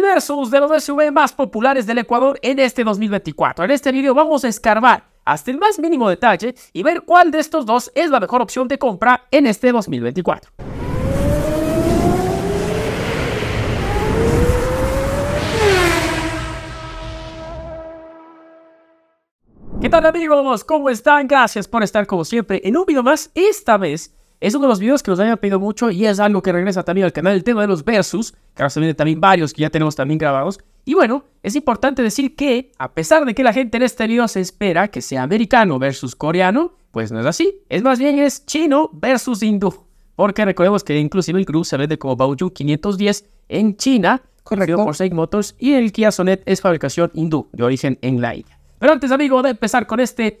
versus de los SUV más populares del Ecuador en este 2024. En este video vamos a escarbar hasta el más mínimo detalle y ver cuál de estos dos es la mejor opción de compra en este 2024. ¿Qué tal amigos? ¿Cómo están? Gracias por estar como siempre en un video más. Esta vez es uno de los videos que nos habían pedido mucho y es algo que regresa también al canal, el tema de los versus, que ahora vienen también varios que ya tenemos también grabados. Y bueno, es importante decir que, a pesar de que la gente en este video se espera que sea americano versus coreano, pues no es así. Es más bien es chino versus hindú. Porque recordemos que inclusive el Cruz se vende como Baoju 510 en China, correcto, por Seik Motors, y el Kia Sonet es fabricación hindú, de origen en la India. Pero antes, amigo, de empezar con este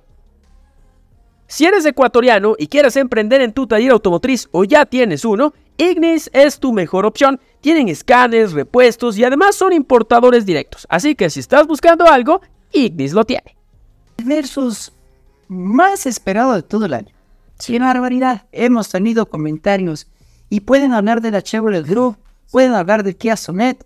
Si eres ecuatoriano y quieres emprender en tu taller automotriz o ya tienes uno, Ignis es tu mejor opción. Tienen escáneres, repuestos y además son importadores directos. Así que si estás buscando algo, Ignis lo tiene. Versus más esperado de todo el año. Qué barbaridad. Hemos tenido comentarios y pueden hablar de la Chevrolet Group, pueden hablar de Kia Sonet.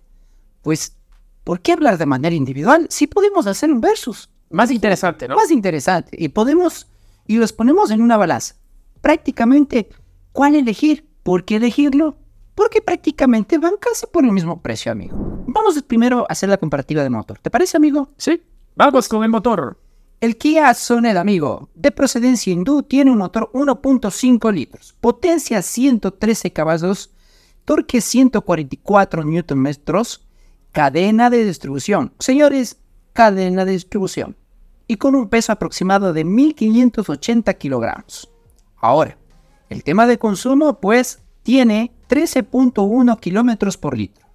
Pues, ¿por qué hablar de manera individual si podemos hacer un versus? Más interesante, ¿no? Más interesante. Y podemos y los ponemos en una balanza. Prácticamente, ¿cuál elegir? ¿Por qué elegirlo? Porque prácticamente van casi por el mismo precio, amigo. Vamos primero a hacer la comparativa de motor. ¿Te parece, amigo? Sí. Vamos con el motor. El Kia Sonet, amigo, de procedencia hindú, tiene un motor 1.5 litros, potencia 113 caballos, torque 144 Nm, cadena de distribución. Señores, cadena de distribución y con un peso aproximado de 1.580 kilogramos. Ahora, el tema de consumo pues tiene 13.1 kilómetros por litro.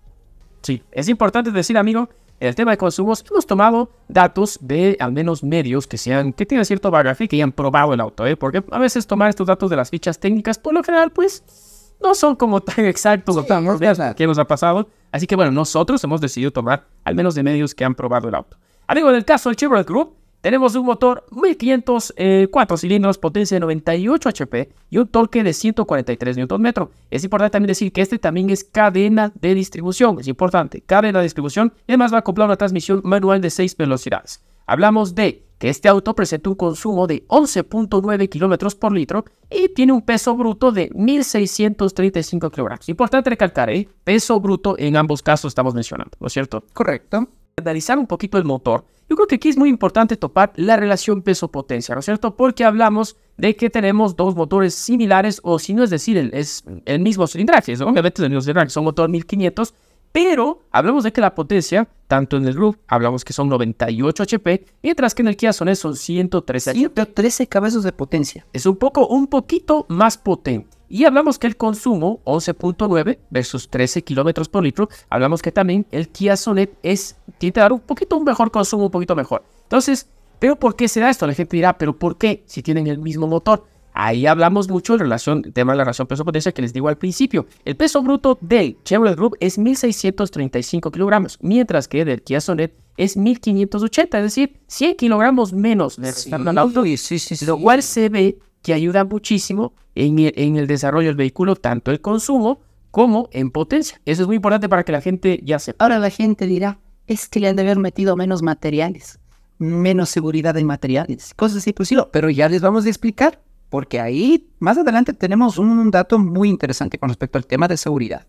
Sí, es importante decir amigo, el tema de consumos hemos tomado datos de al menos medios que sean que tienen cierto bagaje que hayan probado el auto, ¿eh? porque a veces tomar estos datos de las fichas técnicas por lo general pues no son como tan exactos o que nos ha pasado. Así que bueno, nosotros hemos decidido tomar al menos de medios que han probado el auto. Amigo, en el caso del Chevrolet Group, tenemos un motor 1.504 eh, cilindros, potencia de 98 HP y un torque de 143 Nm. Es importante también decir que este también es cadena de distribución, es importante, cadena de distribución y además va a acoplar una transmisión manual de 6 velocidades. Hablamos de que este auto presenta un consumo de 11.9 km por litro y tiene un peso bruto de 1.635 kg. Importante recalcar, ¿eh? peso bruto en ambos casos estamos mencionando, ¿no es cierto? Correcto analizar un poquito el motor, yo creo que aquí es muy importante topar la relación peso-potencia, ¿no es cierto? Porque hablamos de que tenemos dos motores similares, o si no es decir, es el mismo cilindraje, obviamente el mismo cilindraje, son motor 1500, pero hablamos de que la potencia, tanto en el Roof, hablamos que son 98 HP, mientras que en el Kia Sonet son 113 113 cabezas de potencia. Es un poco, un poquito más potente. Y hablamos que el consumo, 11.9 versus 13 kilómetros por litro, hablamos que también el Kia Sonet es, tiene que dar un poquito un mejor consumo, un poquito mejor. Entonces, pero ¿por qué se da esto? La gente dirá, ¿pero por qué? Si tienen el mismo motor. Ahí hablamos mucho en relación, tema de la relación peso-potencia que les digo al principio. El peso bruto del Chevrolet Group es 1.635 kilogramos, mientras que del Kia Sonet es 1.580, es decir, 100 kilogramos menos del sí, auto. Sí, lo cual se ve que ayuda muchísimo en el, desarrollo del vehículo, tanto el consumo como en potencia. Eso es muy importante para que la gente ya sepa. Ahora la gente dirá, es que le han de haber metido menos materiales, menos seguridad en materiales, cosas así, pues pero ya les vamos a explicar, porque ahí más adelante tenemos un dato muy interesante con respecto al tema de seguridad.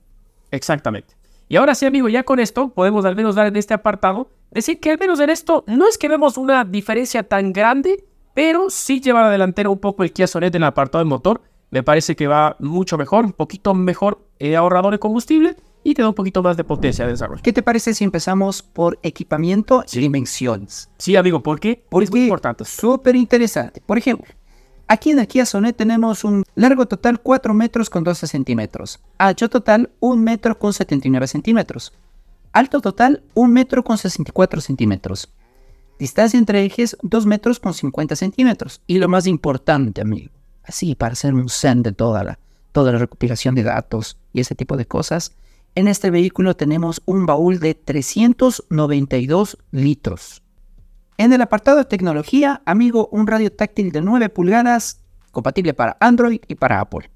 Exactamente. Y ahora sí, amigo, ya con esto podemos al menos dar en este apartado, decir que al menos en esto no es que vemos una diferencia tan grande, pero sí lleva a la delantera un poco el Kia en el apartado de motor, me parece que va mucho mejor, un poquito mejor eh, ahorrador de combustible y te da un poquito más de potencia de desarrollo. ¿Qué te parece si empezamos por equipamiento dimensiones? Sí, amigo, ¿por qué? Porque es muy importante. Súper interesante. Por ejemplo, aquí en aquí Kia Sonet tenemos un largo total 4 metros con 12 centímetros, ancho total 1 metro con 79 centímetros, alto total 1 metro con 64 centímetros, distancia entre ejes 2 metros con 50 centímetros y lo más importante, amigo, así para hacer un zen de toda la, toda la recopilación de datos y ese tipo de cosas. En este vehículo tenemos un baúl de 392 litros. En el apartado de tecnología, amigo, un radio táctil de 9 pulgadas, compatible para Android y para Apple.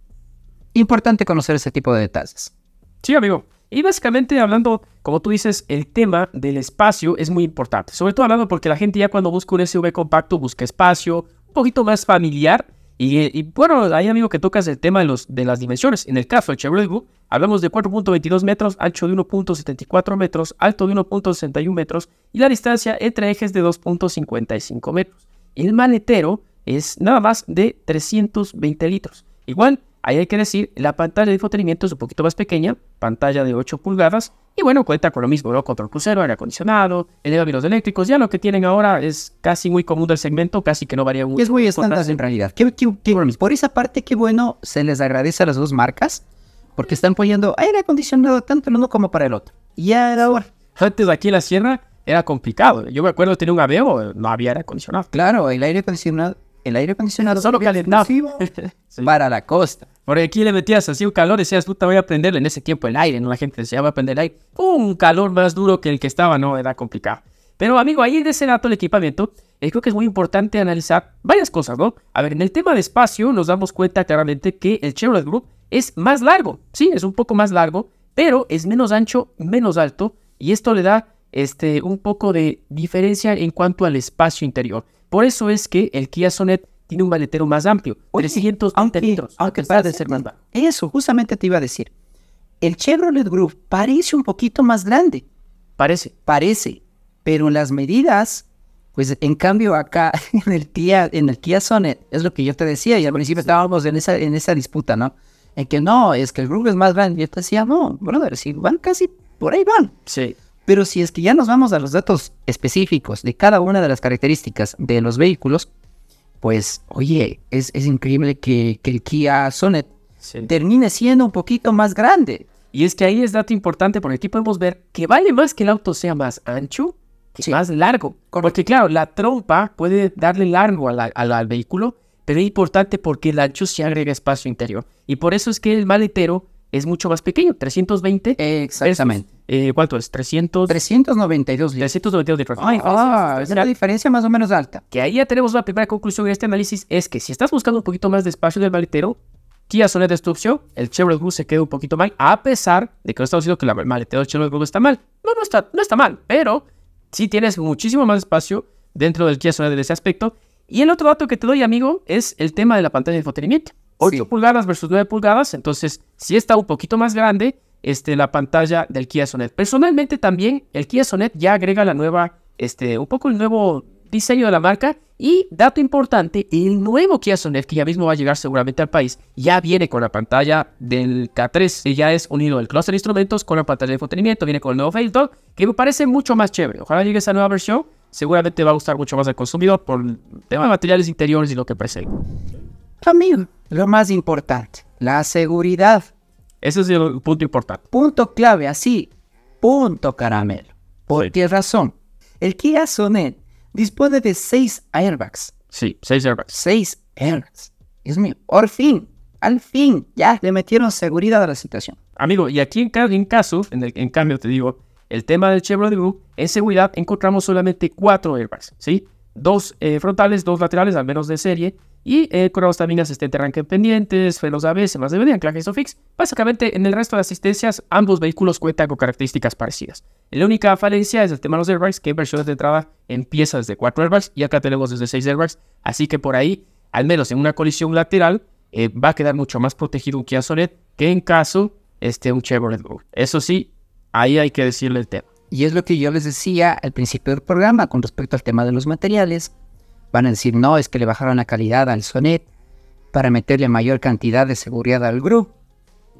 Importante conocer ese tipo de detalles. Sí, amigo. Y básicamente hablando, como tú dices, el tema del espacio es muy importante. Sobre todo hablando porque la gente ya cuando busca un SUV compacto busca espacio, un poquito más familiar y, bueno, hay amigo, que tocas el tema de, los, de las dimensiones. En el caso del Chevrolet Book, hablamos de 4.22 metros, ancho de 1.74 metros, alto de 1.61 metros y la distancia entre ejes de 2.55 metros. El maletero es nada más de 320 litros. Igual, Ahí hay que decir, la pantalla de infotenimiento es un poquito más pequeña, pantalla de 8 pulgadas, y bueno, cuenta con lo mismo, ¿no? Control crucero, aire acondicionado, elevadores eléctricos, ya lo que tienen ahora es casi muy común del segmento, casi que no varía mucho. Es muy estándar en realidad. por esa parte, qué bueno, se les agradece a las dos marcas, porque están poniendo aire acondicionado tanto el uno como para el otro. Ya era Antes de aquí en la sierra era complicado. Yo me acuerdo tenía un aveo, no había aire acondicionado. Claro, el aire acondicionado el aire acondicionado solo calentaba para la costa. Porque aquí le metías así un calor y decías, puta, voy a prenderle en ese tiempo el aire, ¿no? La gente decía, voy a prender el aire. Un calor más duro que el que estaba, ¿no? Era complicado. Pero, amigo, ahí de ese dato el equipamiento, eh, creo que es muy importante analizar varias cosas, ¿no? A ver, en el tema de espacio nos damos cuenta claramente que el Chevrolet Group es más largo, sí, es un poco más largo, pero es menos ancho, menos alto, y esto le da este, un poco de diferencia en cuanto al espacio interior. Por eso es que el Kia Sonet tiene un maletero más amplio, 300 330 aunque, litros, aunque ser más bajo. Eso, justamente te iba a decir. El Chevrolet Group parece un poquito más grande. Parece. Parece, pero las medidas, pues en cambio acá en el Kia, en el Kia Sonet, es lo que yo te decía y al principio estábamos en esa, en esa disputa, ¿no? En que no, es que el Group es más grande. Yo te decía, no, brother, si van casi por ahí van. Sí. Pero si es que ya nos vamos a los datos específicos de cada una de las características de los vehículos, pues oye, es, es increíble que, que, el Kia Sonet termine siendo un poquito más grande. Y es que ahí es dato importante porque aquí podemos ver que vale más que el auto sea más ancho que más largo. Porque claro, la trompa puede darle largo al vehículo, pero es importante porque el ancho se agrega espacio interior. Y por eso es que el maletero es mucho más pequeño, 320. Exactamente. eh, ¿Cuánto es? 300... 392 litros. 392 litros. ah, es una diferencia más o menos alta. Que ahí ya tenemos la primera conclusión de este análisis, es que si estás buscando un poquito más de espacio del maletero, Kia Sonet destrucción, el Chevrolet Goose se queda un poquito mal, a pesar de que no estamos diciendo que el maletero del Chevrolet Goose está mal. No, no está, no está mal, pero sí tienes muchísimo más espacio dentro del Kia Sonet en ese aspecto. Y el otro dato que te doy, amigo, es el tema de la pantalla de entretenimiento. 8 pulgadas versus 9 pulgadas, entonces sí está un poquito más grande este, la pantalla del Kia Sonet. Personalmente también el Kia Sonet ya agrega la nueva, este, un poco el nuevo diseño de la marca y dato importante, el nuevo Kia Sonet que ya mismo va a llegar seguramente al país, ya viene con la pantalla del K3, ya es unido el cluster de instrumentos con la pantalla de entretenimiento, viene con el nuevo FailDog, que me parece mucho más chévere. Ojalá llegue esa nueva versión, seguramente va a gustar mucho más al consumidor por el tema de materiales interiores y lo que presenta amigo. Lo más importante, la seguridad. Ese es el punto importante. Punto clave, así. Punto caramelo. ¿Por qué razón? El Kia Sonet dispone de seis airbags. Sí, seis airbags. Seis airbags. Es mío, por fin, al fin, ya le metieron seguridad a la situación. Amigo, y aquí en, en caso, en, el, en, cambio te digo, el tema del Chevrolet Blue, en seguridad encontramos solamente cuatro airbags, ¿sí? Dos eh, frontales, dos laterales, al menos de serie, y eh, Cross también asistente arranque pendientes, frenos ABS, más anclajes anclaje ISOFIX. Básicamente, en el resto de asistencias, ambos vehículos cuentan con características parecidas. La única falencia es el tema de los airbags, que en versiones de entrada empieza desde 4 airbags y acá tenemos desde 6 airbags. Así que por ahí, al menos en una colisión lateral, eh, va a quedar mucho más protegido un Kia Soled que en caso este, un Chevrolet Bolt. Eso sí, ahí hay que decirle el tema. Y es lo que yo les decía al principio del programa con respecto al tema de los materiales Van a decir, no, es que le bajaron la calidad al sonet para meterle mayor cantidad de seguridad al grupo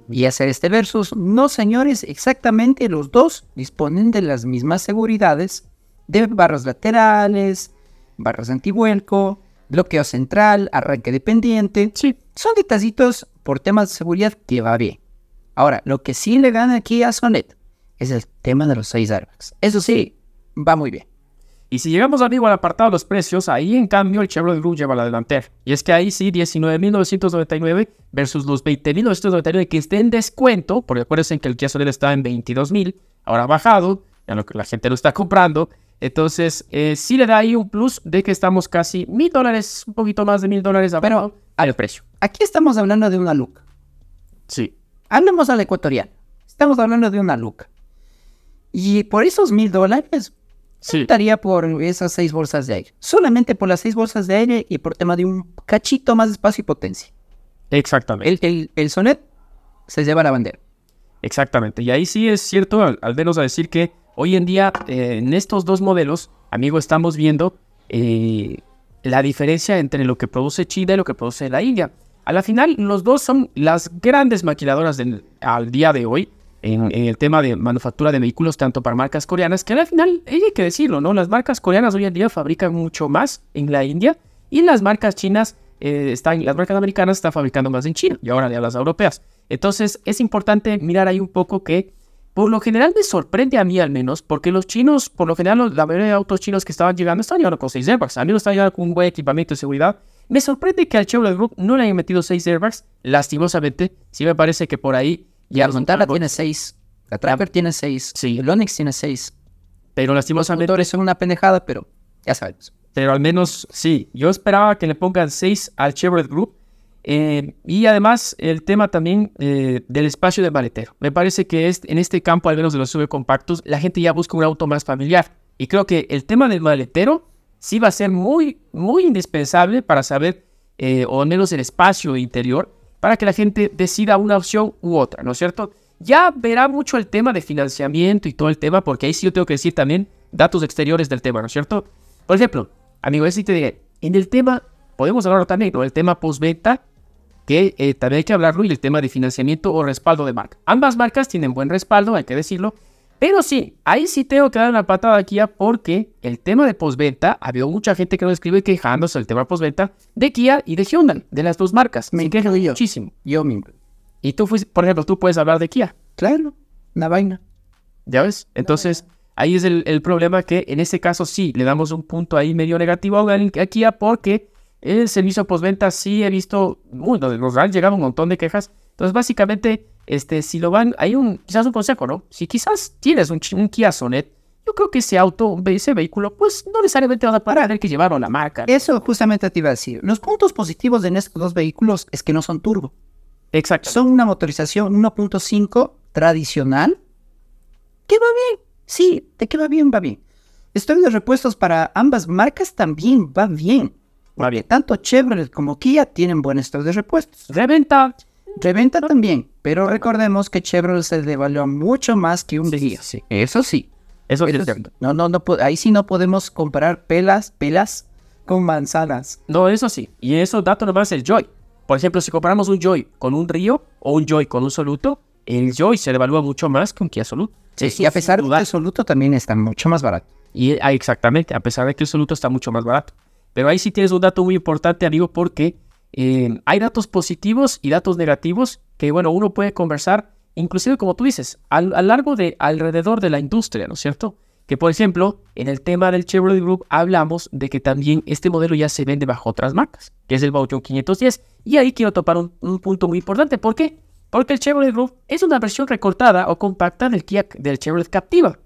y hacer este versus. No, señores, exactamente los dos disponen de las mismas seguridades de barras laterales, barras antivuelco, bloqueo central, arranque dependiente. Sí. Son detallitos por temas de seguridad que va bien. Ahora, lo que sí le gana aquí a Sonet es el tema de los seis airbags. Eso sí, va muy bien. Y si llegamos arriba al apartado de los precios, ahí en cambio el Chevrolet Group lleva la delantera. Y es que ahí sí, 19.999 versus los 20.999 que estén en descuento, porque acuérdense que el Kia Soul estaba en 22.000, ahora ha bajado, ya lo que la gente lo está comprando. Entonces, eh, sí le da ahí un plus de que estamos casi mil dólares, un poquito más de mil dólares pero al precio. Aquí estamos hablando de una luca. Sí. Andemos al ecuatoriano. Estamos hablando de una luca. Y por esos mil dólares Sí. Estaría por esas seis bolsas de aire. Solamente por las seis bolsas de aire y por tema de un cachito más de espacio y potencia. Exactamente. El, Sonet se lleva la bandera. Exactamente. Y ahí sí es cierto, al, menos a decir que hoy en día, eh, en estos dos modelos, amigo, estamos viendo eh, la diferencia entre lo que produce China y lo que produce la India. A la final, los dos son las grandes maquiladoras del, al día de hoy en, el tema de manufactura de vehículos, tanto para marcas coreanas, que al final eh, hay que decirlo, ¿no? Las marcas coreanas hoy en día fabrican mucho más en la India y las marcas chinas eh, están, las marcas americanas están fabricando más en China y ahora ya las europeas. Entonces es importante mirar ahí un poco que por lo general me sorprende a mí al menos, porque los chinos, por lo general la mayoría de autos chinos que estaban llegando están llegando con 6 airbags, a mí no están llegando con un buen equipamiento de seguridad. Me sorprende que al Chevrolet Group no le hayan metido 6 airbags, lastimosamente, sí me parece que por ahí y Montana tiene seis. La Trapper tiene seis. Sí. El Onix tiene seis. Pero lastimosamente. Los motores son una pendejada, pero ya sabes. Pero al menos sí. Yo esperaba que le pongan seis al Chevrolet Group. Eh, y además el tema también eh, del espacio del maletero. Me parece que es, en este campo, al menos de los subcompactos, la gente ya busca un auto más familiar. Y creo que el tema del maletero sí va a ser muy, muy indispensable para saber, eh, o al menos el espacio interior, para que la gente decida una opción u otra, ¿no es cierto? Ya verá mucho el tema de financiamiento y todo el tema, porque ahí sí yo tengo que decir también datos exteriores del tema, ¿no es cierto? Por ejemplo, amigo, si te diré, en el tema, podemos hablar también, del El tema postbeta, que eh, también hay que hablarlo, y el tema de financiamiento o respaldo de marca. Ambas marcas tienen buen respaldo, hay que decirlo, pero sí, ahí sí tengo que dar una patada a Kia porque el tema de postventa, había mucha gente que lo escribe quejándose del tema de postventa de Kia y de Hyundai, de las dos marcas. Me quejo yo. Muchísimo. Yo mismo. Y tú fuiste, por ejemplo, tú puedes hablar de Kia. Claro, una vaina. ¿Ya ves? Entonces, ahí es el, problema que en este caso sí, le damos un punto ahí medio negativo a Kia porque el servicio postventa sí he visto, bueno, nos, nos han llegado un montón de quejas. Entonces, básicamente este, si lo van, hay un, quizás un consejo, ¿no? Si quizás tienes un, Kia Sonet, yo creo que ese auto, ese vehículo, pues no necesariamente va a parar, hay que llevaron la marca. Eso justamente te iba a decir. Los puntos positivos de estos dos vehículos es que no son turbo. Exacto. Son una motorización 1.5 tradicional que va bien. Sí, de que va bien, va bien. Estoy de repuestos para ambas marcas también va bien. Va bien. Tanto Chevrolet como Kia tienen buen estado de repuestos. Reventa. Reventa también, pero recordemos que Chevrolet se devaluó mucho más que un día. Eso sí. Eso, es No, no, no, ahí sí no podemos comparar pelas, pelas con manzanas. No, eso sí. Y esos datos nomás el Joy. Por ejemplo, si comparamos un Joy con un Río o un Joy con un Soluto, el Joy se devalúa mucho más que un Kia Soluto. Sí, y a pesar de que el Soluto también está mucho más barato. Y ah, exactamente, a pesar de que el Soluto está mucho más barato. Pero ahí sí tienes un dato muy importante, amigo, porque eh, hay datos positivos y datos negativos que, bueno, uno puede conversar, inclusive como tú dices, a lo largo de alrededor de la industria, ¿no es cierto? Que, por ejemplo, en el tema del Chevrolet Group hablamos de que también este modelo ya se vende bajo otras marcas, que es el Bauchon 510. Y ahí quiero topar un, un, punto muy importante. ¿Por qué? Porque el Chevrolet Group es una versión recortada o compacta del, Kia, del Chevrolet Captiva.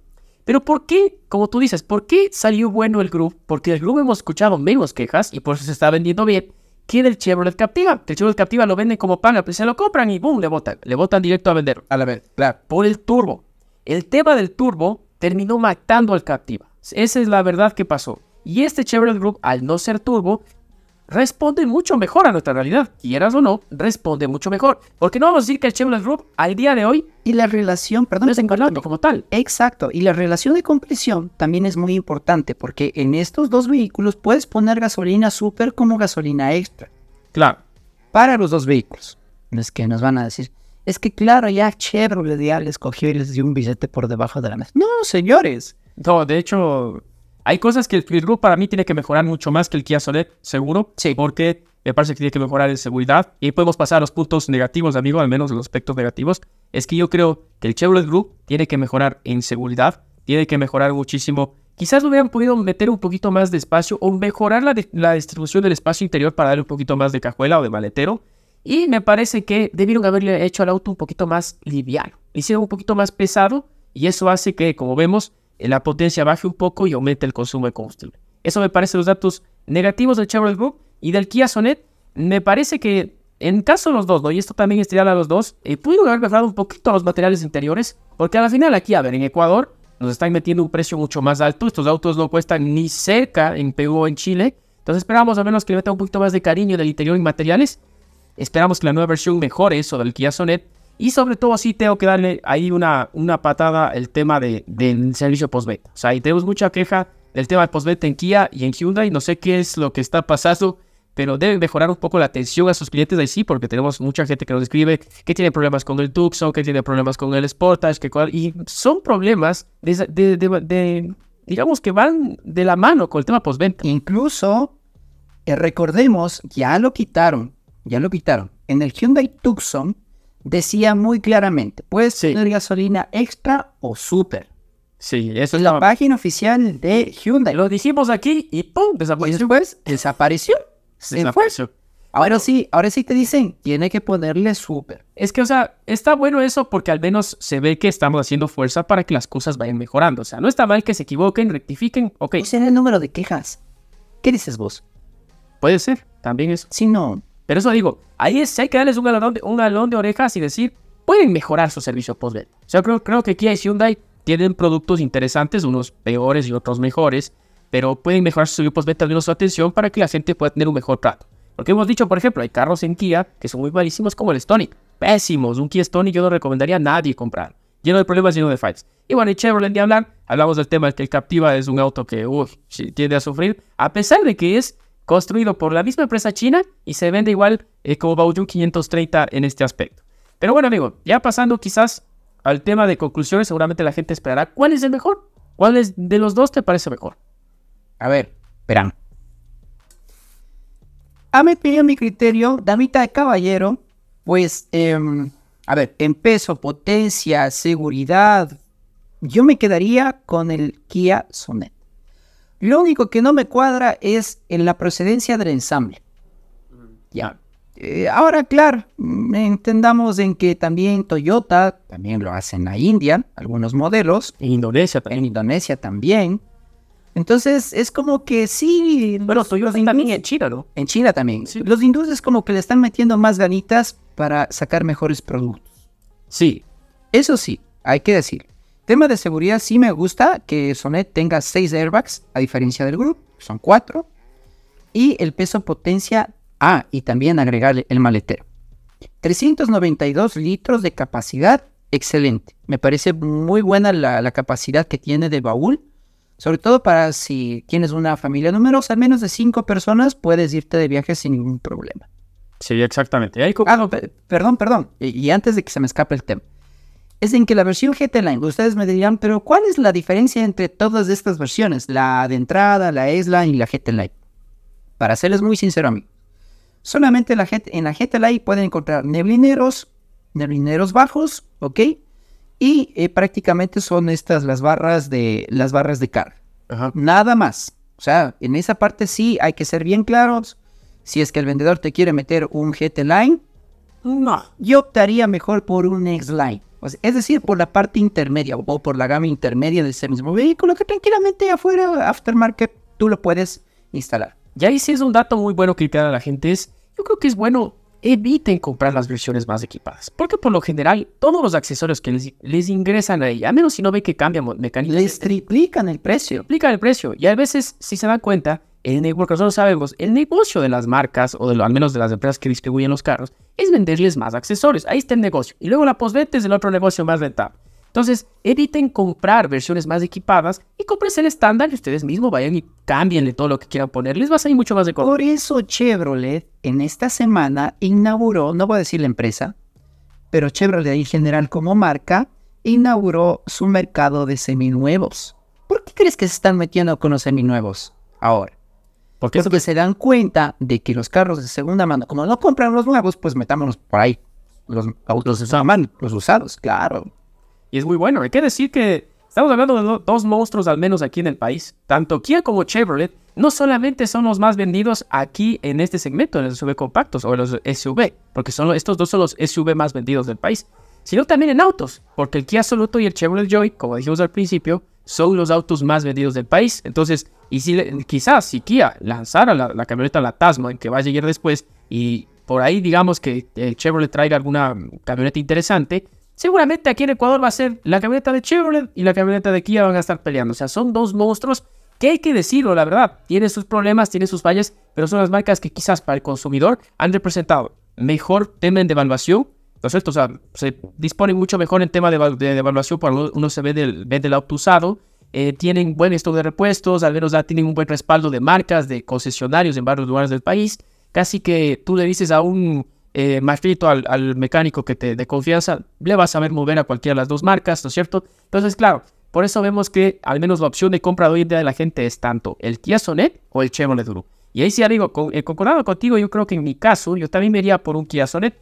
Pero ¿por qué, como tú dices, por qué salió bueno el Group? Porque el Group hemos escuchado menos quejas y por eso se está vendiendo bien quiere el Chevrolet Captiva. El Chevrolet Captiva lo venden como pan, pues se lo compran y boom, le botan. Le botan directo a vender. A la vez, claro. Por el turbo. El tema del turbo terminó matando al Captiva. Esa es la verdad que pasó. Y este Chevrolet Group, al no ser turbo, responde mucho mejor a nuestra realidad. Quieras o no, responde mucho mejor. Porque no vamos a decir que el Chevrolet Group al día de hoy... Y la relación, perdón, es engordando como tal. Exacto. Y la relación de compresión también es muy importante porque en estos dos vehículos puedes poner gasolina super como gasolina extra. Claro. Para los dos vehículos. Es que nos van a decir, es que claro, ya Chevrolet ya les cogió y les dio un billete por debajo de la mesa. No, señores. No, de hecho, hay cosas que el Group para mí tiene que mejorar mucho más que el Kia Soled, seguro. Sí. Porque me parece que tiene que mejorar en seguridad. Y podemos pasar a los puntos negativos, amigo, al menos los aspectos negativos. Es que yo creo que el Chevrolet Group tiene que mejorar en seguridad, tiene que mejorar muchísimo. Quizás lo hubieran podido meter un poquito más de espacio o mejorar la, distribución del espacio interior para darle un poquito más de cajuela o de maletero. Y me parece que debieron haberle hecho al auto un poquito más liviano. hicieron un poquito más pesado y eso hace que, como vemos, la potencia baje un poco y aumente el consumo de combustible. Eso me parece los datos negativos del Chevrolet Group y del Kia Sonet. Me parece que en caso de los dos, ¿no? y esto también es a los dos, eh, pudieron haber mejorado un poquito los materiales interiores, porque al final aquí, a ver, en Ecuador nos están metiendo un precio mucho más alto, estos autos no cuestan ni cerca en Perú o en Chile, entonces esperamos a menos que le metan un poquito más de cariño del interior y materiales, esperamos que la nueva versión mejore eso del Kia Sonet, y sobre todo sí tengo que darle ahí una, una patada el tema de, del servicio post-beta. O sea, ahí tenemos mucha queja del tema del post en Kia y en Hyundai. No sé qué es lo que está pasando, pero deben mejorar un poco la atención a sus clientes ahí sí, porque tenemos mucha gente que nos escribe que tiene problemas con el Tucson, que tiene problemas con el Sportage, que cual, y son problemas de, digamos que van de la mano con el tema post Incluso, eh, recordemos, ya lo quitaron, ya lo quitaron. En el Hyundai Tucson decía muy claramente, puedes ser gasolina extra o super. Sí, eso es la página oficial de Hyundai. Lo dijimos aquí y ¡pum! Desapareció. Y después desapareció. desapareció. Ahora sí, ahora sí te dicen, tiene que ponerle súper. Es que, o sea, está bueno eso porque al menos se ve que estamos haciendo fuerza para que las cosas vayan mejorando. O sea, no está mal que se equivoquen, rectifiquen, ok. O será el número de quejas. ¿Qué dices vos? Puede ser, también es. Sí, no. Pero eso digo, ahí es, hay que darles un galón de, un galón de orejas y decir, pueden mejorar su servicio postventa. O sea, creo, creo que Kia y Hyundai tienen productos interesantes, unos peores y otros mejores, pero pueden mejorar su servicio al menos su atención para que la gente pueda tener un mejor trato. Porque hemos dicho, por ejemplo, hay carros en Kia que son muy malísimos como el Stonic. Pésimos, un Kia Stonic yo no recomendaría a nadie comprar. Lleno de problemas, lleno de fights. Y bueno, y Chevrolet de hablar, hablamos del tema de que el Captiva es un auto que, uff, tiende a sufrir, a pesar de que es construido por la misma empresa china y se vende igual eh, como Baojun 530 en este aspecto. Pero bueno, amigo, ya pasando quizás al tema de conclusiones, seguramente la gente esperará cuál es el mejor. ¿Cuál de los dos te parece mejor? A ver, esperamos. A mi opinión, mi criterio, damita de caballero, pues, em, a ver, en peso, potencia, seguridad, yo me quedaría con el Kia Sonet. Lo único que no me cuadra es en la procedencia del ensamble. Mm. Ya. Eh, ahora, claro, mm, entendamos en que también Toyota, también lo hace en la India, algunos modelos. En Indonesia también. En Indonesia también. Entonces, es como que sí. Bueno, Toyota también en China, ¿no? En China también. Los hindúes como que le están metiendo más ganitas para sacar mejores productos. Sí. Eso sí, hay que decir. Tema de seguridad, sí me gusta que Sonet tenga 6 airbags, a diferencia del Group, son 4. Y el peso potencia, A, ah, y también agregarle el maletero. 392 litros de capacidad, excelente. Me parece muy buena la, capacidad que tiene de baúl, sobre todo para si tienes una familia numerosa, al menos de 5 personas, puedes irte de viaje sin ningún problema. Sí, exactamente. Ah, perdón, perdón. y antes de que se me escape el tema es en que la versión Line, ustedes me dirán, pero ¿cuál es la diferencia entre todas estas versiones? La de entrada, la isla y la Line. Para serles muy sincero a mí, solamente la GT, en la pueden encontrar neblineros, neblineros bajos, ¿ok? Y eh, prácticamente son estas las barras de, las barras de carga. Nada más. O sea, en esa parte sí hay que ser bien claros. Si es que el vendedor te quiere meter un GT Line, no. Yo optaría mejor por un X Line es decir, por la parte intermedia o por la gama intermedia de ese mismo vehículo que tranquilamente afuera, aftermarket, tú lo puedes instalar. Y ahí sí es un dato muy bueno que a la gente es, yo creo que es bueno, eviten comprar las versiones más equipadas, porque por lo general todos los accesorios que les, ingresan ahí, a menos si no ven que cambian mecánica Les triplican el precio. Triplican el precio. Y a veces, si se dan cuenta, el negocio, nosotros sabemos, el negocio de las marcas, o de al menos de las empresas que distribuyen los carros, es venderles más accesorios. Ahí está el negocio. Y luego la postventa es el otro negocio más rentable. Entonces, eviten comprar versiones más equipadas y compren el estándar y ustedes mismos vayan y cámbienle todo lo que quieran poner. Les va a salir mucho más de económico. Por eso Chevrolet en esta semana inauguró, no voy a decir la empresa, pero Chevrolet en general como marca inauguró su mercado de seminuevos. ¿Por qué crees que se están metiendo con los seminuevos ahora? ¿Por eso Porque se dan cuenta de que los carros de segunda mano, como no compran los nuevos, pues metámonos por ahí. Los, de segunda mano, los usados, claro. Y es muy bueno. Hay que decir que estamos hablando de dos monstruos, al menos aquí en el país. Tanto Kia como Chevrolet no solamente son los más vendidos aquí en este segmento, en los SUV compactos o en los SUV, porque son, estos dos son los SUV más vendidos del país, sino también en autos, porque el Kia Soluto y el Chevrolet Joy, como dijimos al principio, son los autos más vendidos del país. Entonces, y si, quizás si Kia lanzara la, la camioneta, la Tasman, que va a llegar después, y por ahí digamos que el Chevrolet traiga alguna camioneta interesante, seguramente aquí en Ecuador va a ser la camioneta de Chevrolet y la camioneta de Kia van a estar peleando. O sea, son dos monstruos que hay que decirlo, la verdad. Tiene sus problemas, tiene sus fallas, pero son las marcas que quizás para el consumidor han representado mejor temen de devaluación no cierto o sea, se dispone mucho mejor en tema de, evaluación cuando uno se ve del, del auto usado. Eh, tienen buen stock de repuestos, al menos ya tienen un buen respaldo de marcas, de concesionarios en varios lugares del país. Casi que tú le dices a un eh, al, mecánico que te dé confianza, le vas a ver mover a cualquiera de las dos marcas, ¿no es cierto? Entonces, claro, por eso vemos que al menos la opción de compra de hoy en día de la gente es tanto el Kia Sonet o el Chevrolet Duro. Y ahí sí, amigo, con, eh, concordando contigo, yo creo que en mi caso, yo también me iría por un Kia Sonet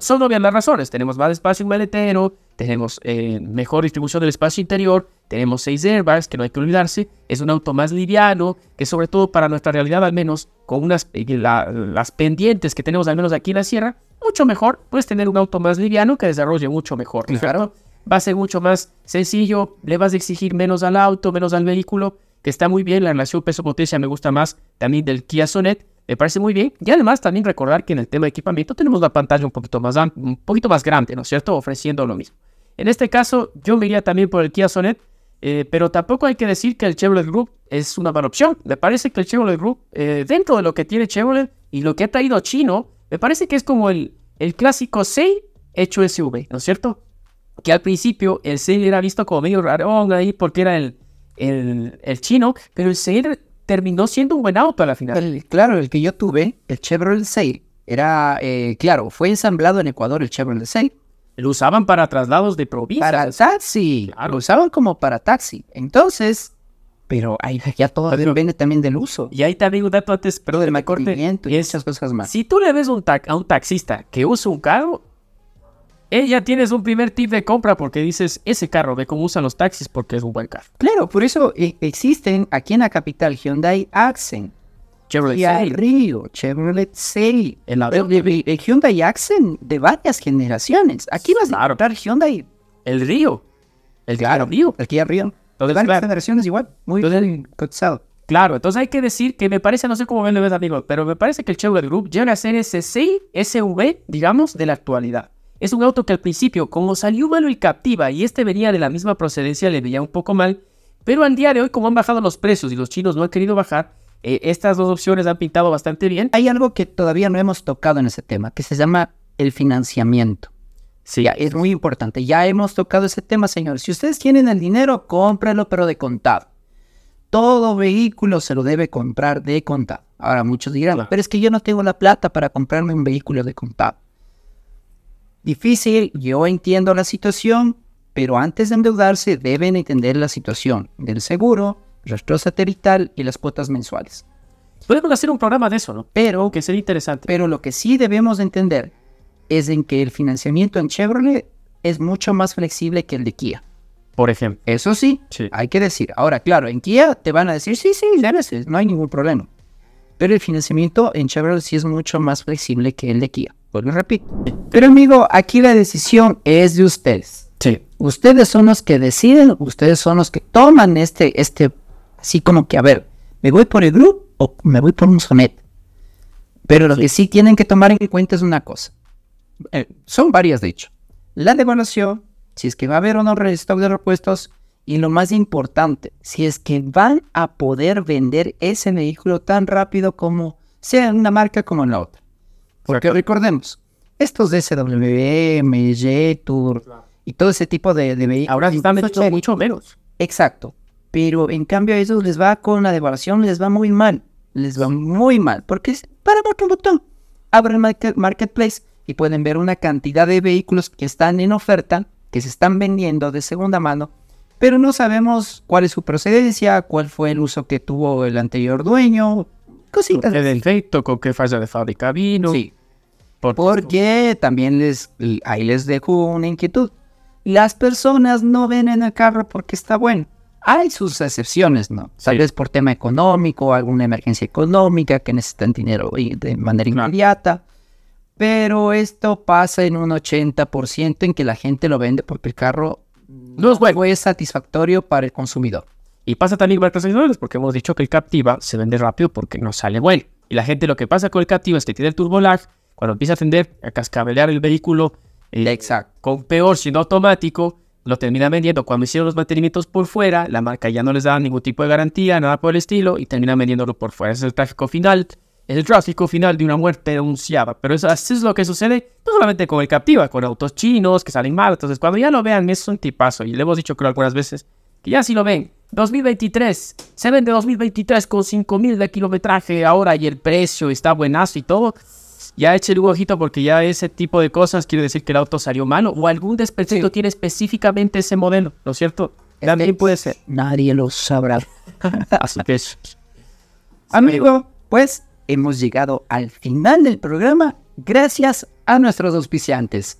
son obvias las razones. Tenemos más espacio en maletero, tenemos eh, mejor distribución del espacio interior, tenemos seis airbags, que no hay que olvidarse. Es un auto más liviano, que sobre todo para nuestra realidad, al menos con unas, eh, las pendientes que tenemos, al menos aquí en la sierra, mucho mejor. Puedes tener un auto más liviano que desarrolle mucho mejor. Claro. Va a ser mucho más sencillo, le vas a exigir menos al auto, menos al vehículo, que está muy bien. La relación peso-potencia me gusta más también del Kia Sonet me parece muy bien. Y además también recordar que en el tema de equipamiento tenemos la pantalla un poquito más, un poquito más grande, ¿no es cierto? Ofreciendo lo mismo. En este caso yo me iría también por el Kia Sonet, eh, pero tampoco hay que decir que el Chevrolet Group es una mala opción. Me parece que el Chevrolet Group, eh, dentro de lo que tiene Chevrolet y lo que ha traído Chino, me parece que es como el, el clásico 6 hecho SUV, ¿no es cierto? Que al principio el 6 era visto como medio raro ahí porque era el, el, el chino, pero el 6 terminó siendo un buen auto a la final. claro, el que yo tuve, el Chevrolet 6, era, eh, claro, fue ensamblado en Ecuador el Chevrolet 6. Lo usaban para traslados de provincias. Para taxi. Lo usaban como para taxi. Entonces, pero ahí ya todo viene depende también del uso. Y ahí también un dato antes, pero del corte, y esas cosas más. Si tú le ves a un taxista que usa un carro, ella tienes un primer tip de compra porque dices, ese carro, de cómo usan los taxis porque es un buen carro. Claro, por eso eh, existen aquí en la capital Hyundai Accent, Chevrolet Kia Rio, Chevrolet Sail, el, Hyundai Accent de varias generaciones. Aquí vas a encontrar Hyundai. El Río. El claro, Río. El Kia Río. varias generaciones igual, muy Claro, entonces hay que decir que me parece, no sé cómo ven lo ves, amigos, pero me parece que el Chevrolet Group llega a ser ese SUV, digamos, de la actualidad. Es un auto que al principio, como salió malo y Captiva y este venía de la misma procedencia, le veía un poco mal, pero al día de hoy, como han bajado los precios y los chinos no han querido bajar, eh, estas dos opciones han pintado bastante bien. Hay algo que todavía no hemos tocado en ese tema, que se llama el financiamiento. Sí. es muy importante. Ya hemos tocado ese tema, señores. Si ustedes tienen el dinero, cómpralo, pero de contado. Todo vehículo se lo debe comprar de contado. Ahora, muchos dirán, pero es que yo no tengo la plata para comprarme un vehículo de contado difícil, yo entiendo la situación, pero antes de endeudarse deben entender la situación del seguro, rastro satelital y las cuotas mensuales. Podemos hacer un programa de eso, ¿no? Pero que sería interesante. Pero lo que sí debemos entender es en que el financiamiento en Chevrolet es mucho más flexible que el de Kia. Por ejemplo. Eso sí, hay que decir. Ahora, claro, en Kia te van a decir, sí, sí, no hay ningún problema. Pero el financiamiento en Chevrolet sí es mucho más flexible que el de Kia. Pues lo repito. Pero amigo, aquí la decisión es de ustedes. Sí. Ustedes son los que deciden, ustedes son los que toman este, este, así como que, a ver, ¿me voy por el grupo o me voy por un sonet? Pero lo que sí tienen que tomar en cuenta es una cosa. Eh, son varias, de hecho. La devaluación, si es que va a haber o no restock de repuestos, y lo más importante, si es que van a poder vender ese vehículo tan rápido como sea una marca como en la otra. Porque recordemos, estos de SWM, Jetour Tour y todo ese tipo de, vehículos. Ahora están hechos mucho menos. Exacto. Pero en cambio a ellos les va con la devaluación, les va muy mal. Les va muy mal. Porque es para un botón. Abren market, Marketplace y pueden ver una cantidad de vehículos que están en oferta, que se están vendiendo de segunda mano, pero no sabemos cuál es su procedencia, cuál fue el uso que tuvo el anterior dueño, cositas. ¿Con qué defecto, con qué falla de fábrica vino? Sí porque también les, ahí les dejo una inquietud. Las personas no ven el carro porque está bueno. Hay sus excepciones, ¿no? Tal por tema económico, alguna emergencia económica que necesitan dinero de manera inmediata. Pero esto pasa en un 80% en que la gente lo vende porque el carro no es, bueno. es satisfactorio para el consumidor. Y pasa también con los porque hemos dicho que el Captiva se vende rápido porque no sale bueno. Y la gente lo que pasa con el Captiva es que tiene el turbo cuando empieza a tender a cascabelear el vehículo el eh, Exacto. con peor, sino automático, lo termina vendiendo. Cuando hicieron los mantenimientos por fuera, la marca ya no les daba ningún tipo de garantía, nada por el estilo, y termina vendiéndolo por fuera. Ese es el tráfico final. el tráfico final de una muerte denunciada Pero eso, es lo que sucede, no solamente con el Captiva, con autos chinos que salen mal. Entonces, cuando ya lo vean, es un tipazo. Y le hemos dicho, creo, algunas veces, que ya si lo ven, 2023, se vende 2023 con 5000 de kilometraje ahora y el precio está buenazo y todo ya échale un ojito porque ya ese tipo de cosas quiere decir que el auto salió malo o algún desperdicio tiene específicamente ese modelo, ¿no es cierto? También puede ser. Nadie lo sabrá. Así es. Amigo, pues hemos llegado al final del programa gracias a nuestros auspiciantes.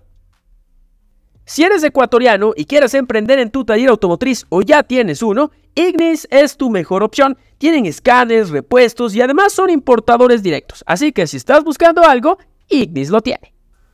Si eres ecuatoriano y quieres emprender en tu taller automotriz o ya tienes uno, Ignis es tu mejor opción. Tienen escáneres, repuestos y además son importadores directos. Así que si estás buscando algo, Ignis lo tiene.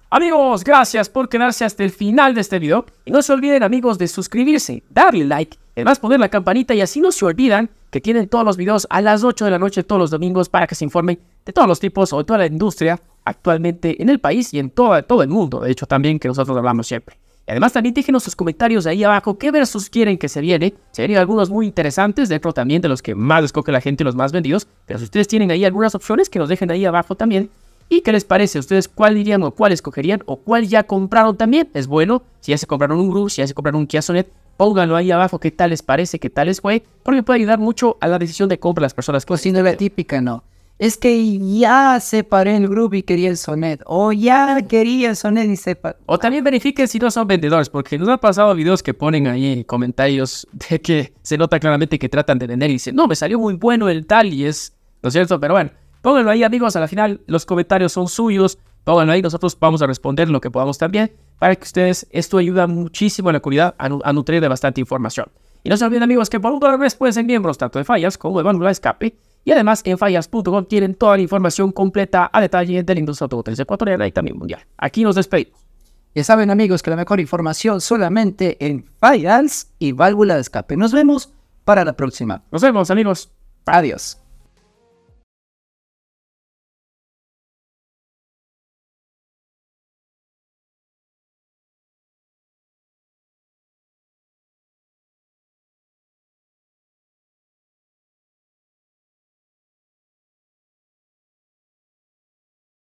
Amigos, gracias por quedarse hasta el final de este video. Y no se olviden amigos de suscribirse, darle like, además poner la campanita y así no se olvidan que tienen todos los videos a las 8 de la noche todos los domingos para que se informen de todos los tipos o de toda la industria actualmente en el país y en todo el mundo, de hecho también que nosotros hablamos siempre. Además, también déjenos sus comentarios ahí abajo qué versos quieren que se viene. Se algunos muy interesantes, dentro también de los que más escoge la gente, Y los más vendidos. Pero si ustedes tienen ahí algunas opciones, que nos dejen ahí abajo también. ¿Y qué les parece? ¿Ustedes cuál dirían o cuál escogerían o cuál ya compraron también? Es bueno, si ya se compraron un Groove, si ya se compraron un Kia Sonet, pónganlo ahí abajo qué tal les parece, qué tal es fue, porque puede ayudar mucho a la decisión de compra de las personas. Pues si la típica, no es que ya separé el grupo y quería el sonet. O ya quería el sonet y separé. O también verifiquen si no son vendedores, porque nos han pasado videos que ponen ahí comentarios de que se nota claramente que tratan de vender y dicen, no, me salió muy bueno el tal y es, ¿no es cierto? Pero bueno, pónganlo ahí amigos, a la final los comentarios son suyos, pónganlo ahí, nosotros vamos a responder lo que podamos también, para que ustedes, esto ayuda muchísimo a la comunidad a, nutrir de bastante información. Y no se olviden amigos que por un dólar pueden ser miembros tanto de Fallas como de válvula escape y además en fallas.com tienen toda la información completa a detalle de la industria automotriz ecuatoriana y también mundial. Aquí nos despedimos. Ya saben amigos que la mejor información solamente en Fallas y válvula de escape. Nos vemos para la próxima. Nos vemos amigos. Adiós.